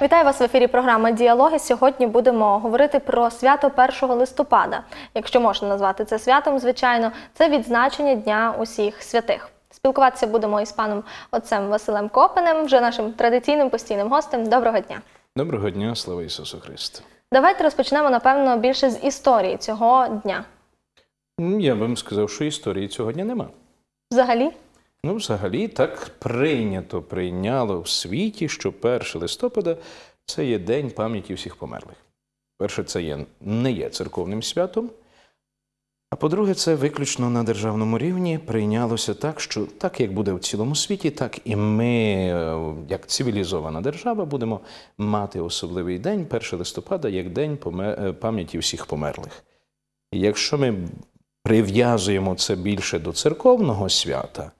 Вітаю вас в ефірі програми Діалоги. Сьогодні будемо говорити про свято 1 листопада, якщо можна назвати це святом, звичайно, це відзначення Дня усіх святих. Спілкуватися будемо із паном отцем Василем Копенем, вже нашим традиційним постійним гостем. Доброго дня! Доброго дня, слава Ісусу Христу. Давайте розпочнемо, напевно, більше з історії цього дня. Я би вам сказав, що історії цього дня нема. Взагалі? Ну, взагалі, так прийнято прийняло в світі, що 1 листопада це є День пам'яті всіх померлих. Перше, це є, не є церковним святом. А по-друге, це виключно на державному рівні прийнялося так, що так як буде в цілому світі, так і ми, е, як цивілізована держава, будемо мати особливий день 1 листопада як день е, пам'яті всіх померлих. якщо ми прив'язуємо це більше до церковного свята,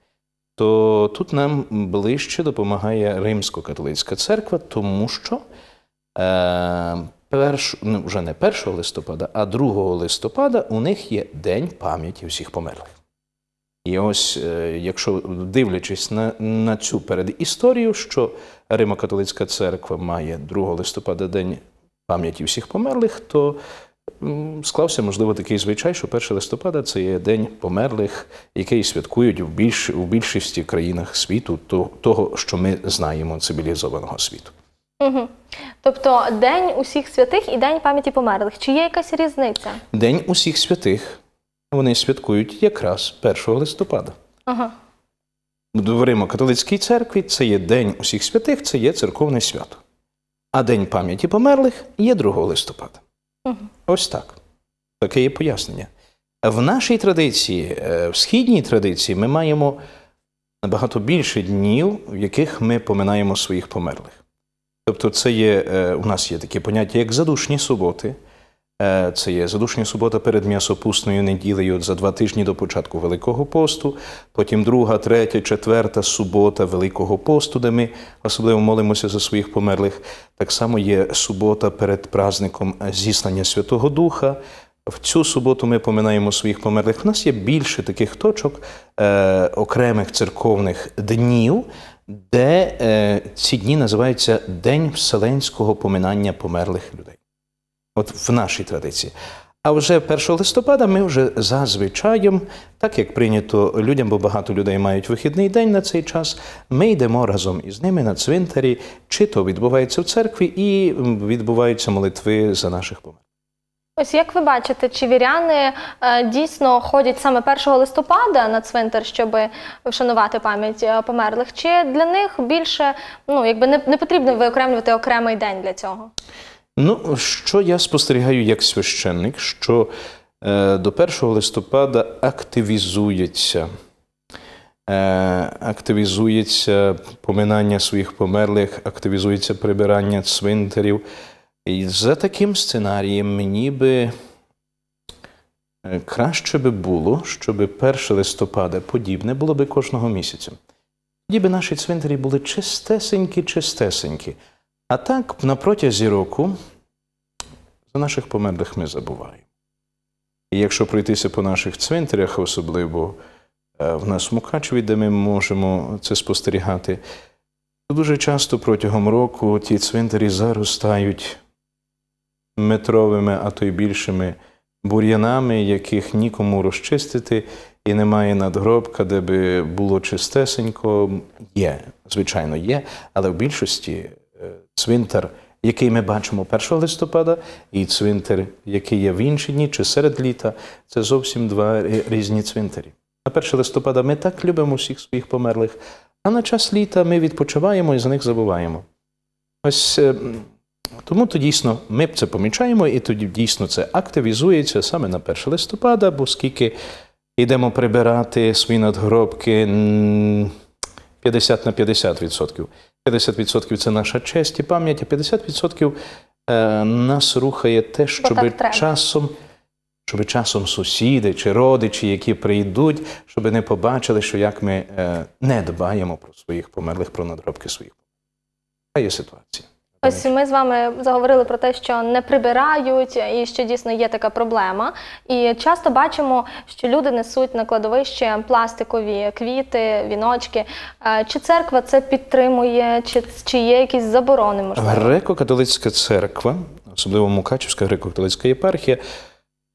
то тут нам ближче допомагає Римсько-католицька церква, тому що. Е, перш, ну, вже не 1 листопада, а 2 листопада у них є День пам'яті всіх померлих. І ось, е, якщо дивлячись на на цю передісторію, що Римо-католицька церква має 2 листопада День пам'яті всіх померлих, то склався, можливо, такий звичай, що 1 листопада це є День померлих, який святкують в більш, в більшості країнах світу, того, що ми знаємо цивілізованого світу. Угу. Тобто День усіх святих і День пам'яті померлих. Чи є якась різниця? День усіх святих вони святкують якраз 1 листопада. Ага. В Римо-католицькій церкві це є День усіх святих, це є церковне свято. А День пам'яті померлих є 2 листопада. Угу. Ось так. Таке є пояснення. В нашій традиції, е, в східній традиції, ми маємо набагато більше днів, в яких ми поминаємо своїх померлих. Тобто, це є е, у нас є таке поняття, як задушні суботи. Е, це є задушня субота перед м'ясопусною неділею за два тижні до початку Великого посту, потім друга, третя, четверта субота Великого посту, де ми особливо молимося за своїх померлих. Так само є субота перед праздником зіснання Святого Духа. В цю суботу ми поминаємо своїх померлих. У нас є більше таких точок, е, окремих церковних днів, де е, ці дні називаються День Вселенського поминання померлих людей. От в нашій традиції. А вже 1 листопада ми вже за так як прийнято людям, бо багато людей мають вихідний день на цей час, ми йдемо разом із ними на цвинтарі, чи то відбувається в церкві, і відбуваються молитви за наших померлих. Ось як ви бачите, чи віряни е, дійсно ходять саме 1 листопада на цвинтар, щоб вшанувати пам'ять е, померлих? Чи для них більше ну якби не, не потрібно виокремлювати окремий день для цього? Ну що я спостерігаю як священник, що е, до 1 листопада активізується. Е, активізується поминання своїх померлих, активізується прибирання цвинтарів, і за таким сценарієм ніби е, краще би було, щоб 1 листопада подібне було би кожного місяця. Тоді би наші цвинтарі були чистесенькі, чистесенькі. А так, на протязі року, за наших померлих ми забуваємо. І якщо пройтися по наших цвинтарях, особливо е, в нас в Мукачеві, де ми можемо це спостерігати, то дуже часто протягом року ті цвинтарі заростають метровими, а то й більшими бур'янами, яких нікому розчистити, і немає надгробка, де би було чистесенько. Є, звичайно, є, але в більшості е, цвинтар, який ми бачимо 1 листопада, і цвинтар, який є в інші дні чи серед літа, це зовсім два різні цвинтарі. На 1 листопада ми так любимо всіх своїх померлих, а на час літа ми відпочиваємо і за них забуваємо. Ось е, тому то дійсно ми це помічаємо, і тоді дійсно це активізується саме на 1 листопада, бо скільки йдемо прибирати свої надгробки 50 на 50%. 50% це наша честь і пам'ять, а 50% е, нас рухає те, щоб часом. Щоб часом сусіди чи родичі, які прийдуть, щоб не побачили, що як ми е, не дбаємо про своїх померлих, про надробки своїх. Така є ситуація. Ось ми з вами заговорили про те, що не прибирають, і що дійсно є така проблема. І часто бачимо, що люди несуть на кладовище пластикові квіти, віночки. Е, чи церква це підтримує, чи чи є якісь заборони? Можливо, греко-католицька церква, особливо Мукачівська греко-католицька єпархія.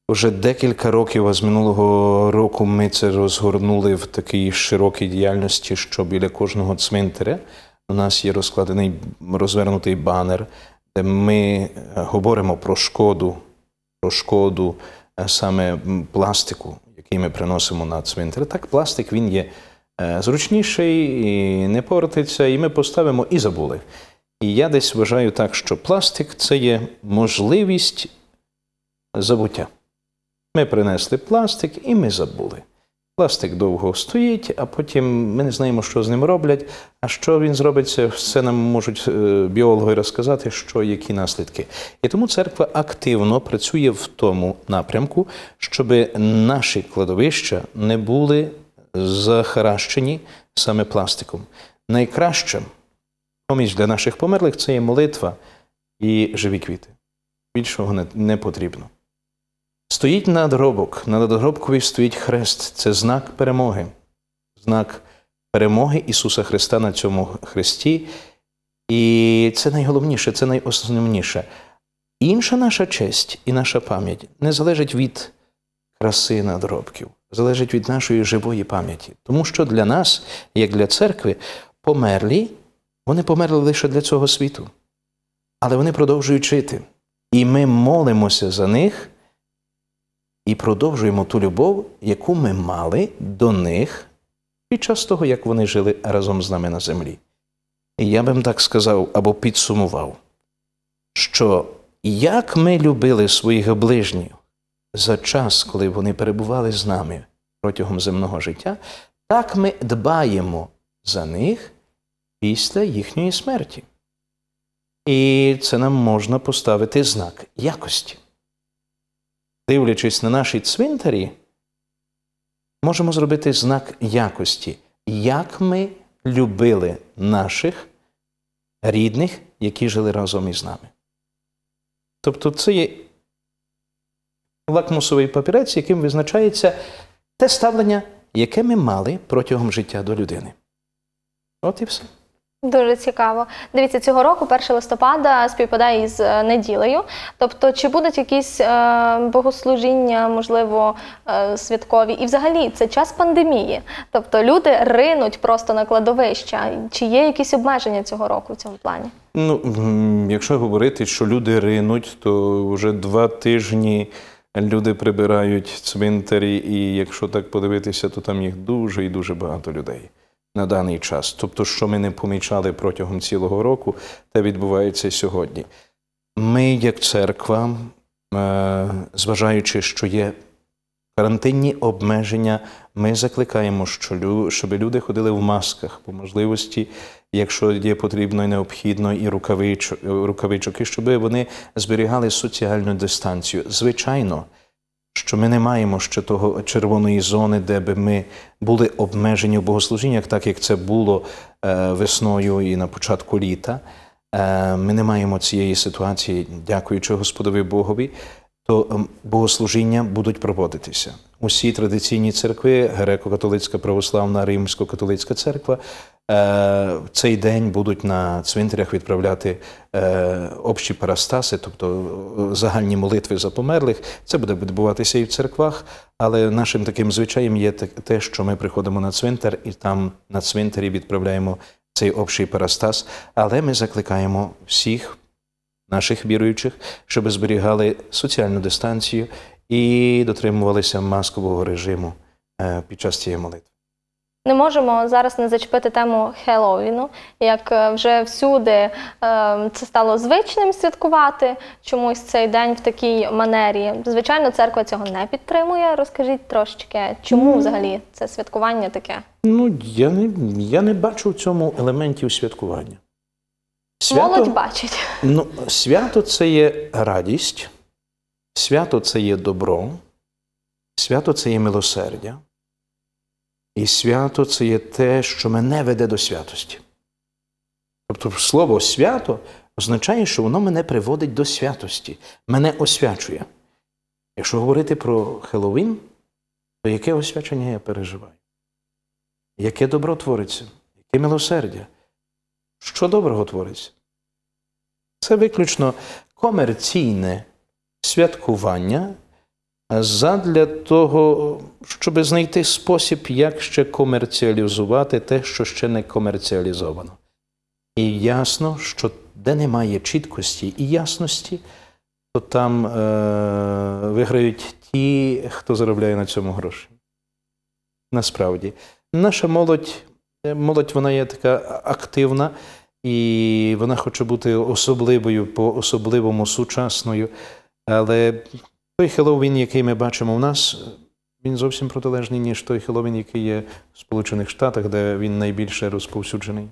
вже декілька років а з минулого року ми це розгорнули в такій широкій діяльності, що біля кожного цвинтаря. У нас є розкладений розвернутий банер, де ми е, говоримо про шкоду, про шкоду е, саме пластику, який ми приносимо на цвинтар. Так, пластик він є е, зручніший, і не портиться, і ми поставимо і забули. І я десь вважаю так, що пластик це є можливість забуття. Ми принесли пластик і ми забули. Пластик довго стоїть, а потім ми не знаємо, що з ним роблять. А що він зробиться, все нам можуть е, біологи розказати, що які наслідки. І тому церква активно працює в тому напрямку, щоб наші кладовища не були захаращені саме пластиком. Найкраще поміч для наших померлих це є молитва і живі квіти. Більшого не потрібно. Стоїть надгробок, на надгробкові стоїть хрест. Це знак перемоги, знак перемоги Ісуса Христа на цьому хресті. І це найголовніше, це найосновніше. Інша наша честь і наша пам'ять не залежить від краси надробків, залежить від нашої живої пам'яті. Тому що для нас, як для церкви, померлі, вони померли лише для цього світу. Але вони продовжують жити. І ми молимося за них і продовжуємо ту любов, яку ми мали до них під час того, як вони жили разом з нами на землі. І я бим так сказав або підсумував, що як ми любили своїх ближніх за час, коли вони перебували з нами протягом земного життя, так ми дбаємо за них після їхньої смерті. І це нам можна поставити знак якості дивлячись на наші цвинтарі, можемо зробити знак якості, як ми любили наших рідних, які жили разом із нами. Тобто це є лакмусовий папірець, яким визначається те ставлення, яке ми мали протягом життя до людини. От і все. Дуже цікаво. Дивіться, цього року, 1 листопада, співпадає із е, неділею. Тобто, чи будуть якісь е, богослужіння, можливо, е, святкові? І взагалі це час пандемії. Тобто люди ринуть просто на кладовища. Чи є якісь обмеження цього року в цьому плані? Ну, якщо говорити, що люди ринуть, то вже два тижні. Люди прибирають цвинтарі, і якщо так подивитися, то там їх дуже і дуже багато людей на даний час. Тобто, що ми не помічали протягом цілого року, те відбувається сьогодні. Ми, як церква, е, зважаючи, що є карантинні обмеження, ми закликаємо, щоб люди ходили в масках по можливості, якщо є потрібно і необхідно, і рукавичок, і щоб вони зберігали соціальну дистанцію. Звичайно що ми не маємо ще того червоної зони, де би ми були обмежені в богослужіннях, так як це було е, весною і на початку літа. Е, ми не маємо цієї ситуації, дякуючи Господові Богові, то ем, богослужіння будуть проводитися. Усі традиційні церкви, греко-католицька православна, римсько-католицька церква в е, цей день будуть на цвинтарях відправляти е, общі парастаси, тобто е, загальні молитви за померлих. Це буде відбуватися і в церквах, але нашим таким звичаєм є те, що ми приходимо на цвинтар і там на цвинтарі відправляємо цей общий парастас. Але ми закликаємо всіх наших віруючих, щоб зберігали соціальну дистанцію і дотримувалися маскового режиму під час цієї молитви. Не можемо зараз не зачепити тему Хеллоуіну, як е, вже всюди е, це стало звичним святкувати чомусь цей день в такій манері. Звичайно, церква цього не підтримує. Розкажіть трошечки, чому ну, взагалі це святкування таке? Ну я не я не бачу в цьому елементів святкування. Свято, Молодь бачить. Ну, свято це є радість, свято це є добро, свято це є милосердя. І свято це є те, що мене веде до святості. Тобто слово свято означає, що воно мене приводить до святості, мене освячує. Якщо говорити про Хеловін, то яке освячення я переживаю? Яке добро твориться? Яке милосердя? Що доброго твориться? Це виключно комерційне святкування задля того, щоб знайти спосіб, як ще комерціалізувати те, що ще не комерціалізовано. І ясно, що де немає чіткості і ясності, то там е, виграють ті, хто заробляє на цьому гроші. Насправді, наша молодь, е, молодь вона є така активна. І вона хоче бути особливою, по особливому сучасною, але той Хеллоуін, який ми бачимо у нас, він зовсім протилежний, ніж той Хеловін, який є в Сполучених Штатах, де він найбільше розповсюджений.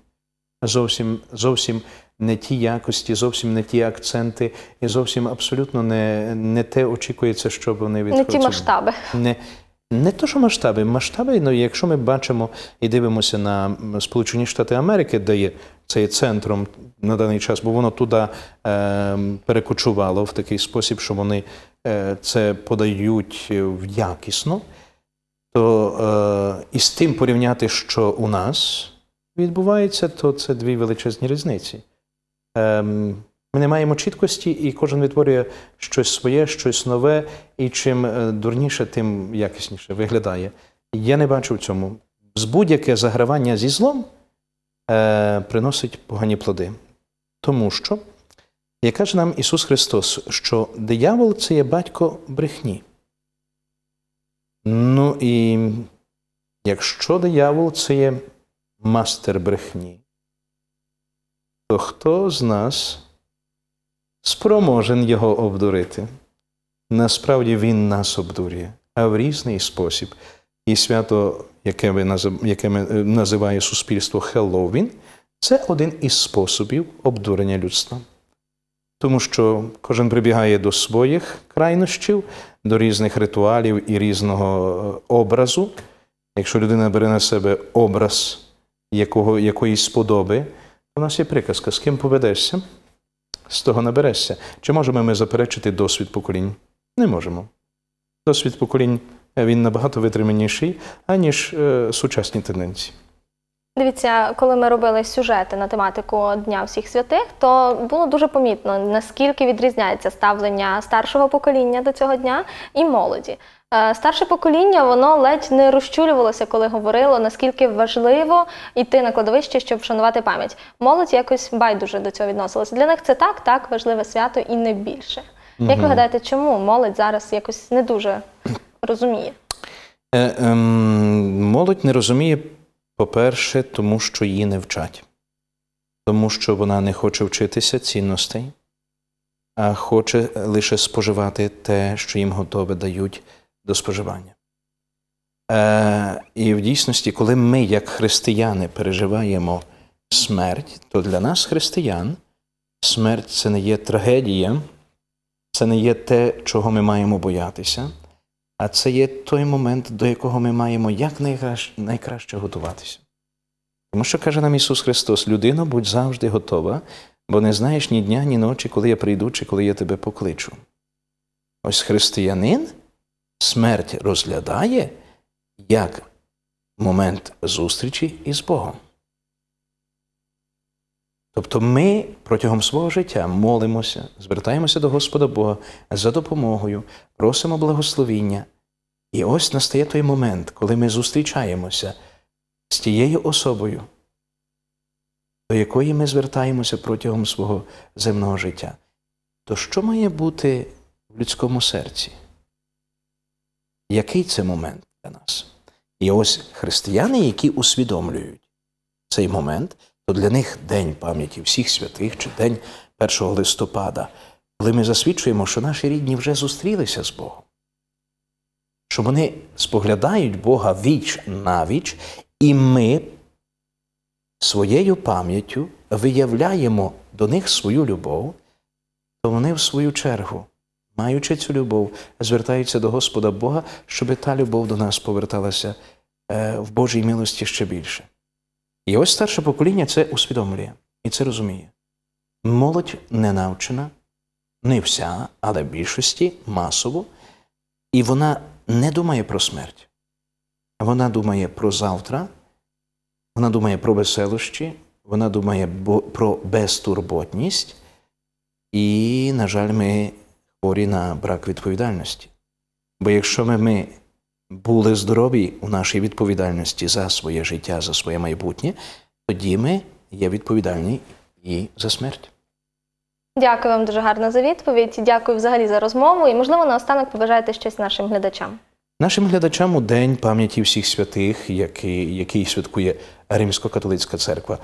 Зовсім зовсім не ті якості, зовсім не ті акценти, і зовсім абсолютно не не те очікується, що вони відпрацювали. Не ті масштаби. Не не то, що масштаби. Масштаби, ну якщо ми бачимо і дивимося на Сполучені Штати Америки, де є цей центром на даний час, бо воно туди е, перекочувало в такий спосіб, що вони Е, це подають е, якісно, то е, із тим порівняти, що у нас відбувається, то це дві величезні різниці. Ем, ми не маємо чіткості, і кожен витворює щось своє, щось нове, і чим дурніше, тим якісніше виглядає. Я не бачу в цьому. З будь-яке загравання зі злом приносить погані плоди. Тому що. І каже нам Ісус Христос, що диявол це є батько брехні. Ну і якщо диявол це є мастер брехні, то хто з нас спроможен його обдурити? Насправді він нас обдурює, а в різний спосіб. І свято, яке ви яке е, називає суспільство Хеллоуін, це один із способів обдурення людства тому що кожен прибігає до своїх крайнощів, до різних ритуалів і різного е, образу. Якщо людина бере на себе образ якого, якоїсь сподоби, у нас є приказка, з ким поведешся, з того наберешся. Чи можемо ми заперечити досвід поколінь? Не можемо. Досвід поколінь е, він набагато витриманіший, аніж е, сучасні тенденції. Дивіться, коли ми робили сюжети на тематику Дня всіх святих, то було дуже помітно, наскільки відрізняється ставлення старшого покоління до цього дня і молоді. Е, старше покоління воно ледь не розчулювалося, коли говорило, наскільки важливо йти на кладовище, щоб вшанувати пам'ять. Молодь якось байдуже до цього відносилася. Для них це так, так важливе свято і не більше. Угу. Як ви гадаєте, чому молодь зараз якось не дуже розуміє? Е, е, молодь не розуміє. По-перше, тому що її не вчать, тому що вона не хоче вчитися цінностей, а хоче лише споживати те, що їм готове дають до споживання. Е, І в дійсності, коли ми, як християни, переживаємо смерть, то для нас, християн, смерть це не є трагедія, це не є те, чого ми маємо боятися. А це є той момент, до якого ми маємо як найкраще, найкраще готуватися. Тому що каже нам Ісус Христос: людина будь завжди готова, бо не знаєш ні дня, ні ночі, коли я прийду, чи коли я тебе покличу. Ось християнин смерть розглядає як момент зустрічі із Богом. Тобто ми протягом свого життя молимося, звертаємося до Господа Бога за допомогою, просимо благословіння, і ось настає той момент, коли ми зустрічаємося з тією особою, до якої ми звертаємося протягом свого земного життя. То що має бути в людському серці? Який це момент для нас? І ось християни, які усвідомлюють цей момент, то для них День пам'яті всіх святих чи День 1 листопада, коли ми засвідчуємо, що наші рідні вже зустрілися з Богом що вони споглядають Бога віч на віч, і ми своєю пам'яттю виявляємо до них свою любов, то вони в свою чергу. Маючи цю любов, звертаються до Господа Бога, щоб та любов до нас поверталася е, в Божій милості ще більше. І ось старше покоління це усвідомлює і це розуміє. Молодь не навчена, не вся, але в більшості масово, і вона не думає про смерть. Вона думає про завтра, вона думає про веселощі, вона думає про безтурботність. І, на жаль, ми хворі на брак відповідальності. Бо якщо ми, ми були здорові у нашій відповідальності за своє життя, за своє майбутнє, тоді ми є відповідальні і за смерть. Дякую вам дуже гарно за відповідь. Дякую взагалі за розмову. І, можливо, наостанок побажаєте щось нашим глядачам. Нашим глядачам у День пам'яті всіх святих, який який святкує Римсько-католицька церква,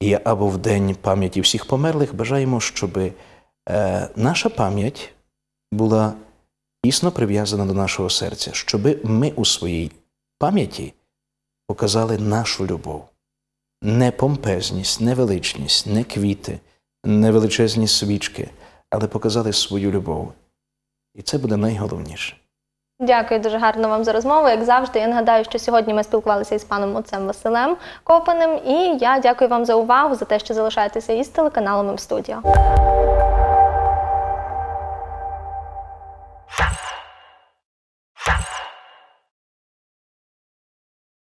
і або в День пам'яті всіх померлих бажаємо, щоб е, наша пам'ять була тісно прив'язана до нашого серця, щоб ми у своїй пам'яті показали нашу любов, не помпезність, не величність, не квіти не величезні свічки, але показали свою любов. І це буде найголовніше. Дякую дуже гарно вам за розмову. Як завжди, я нагадаю, що сьогодні ми спілкувалися із паном отцем Василем Копаним. І я дякую вам за увагу, за те, що залишаєтеся із телеканалом М студіо.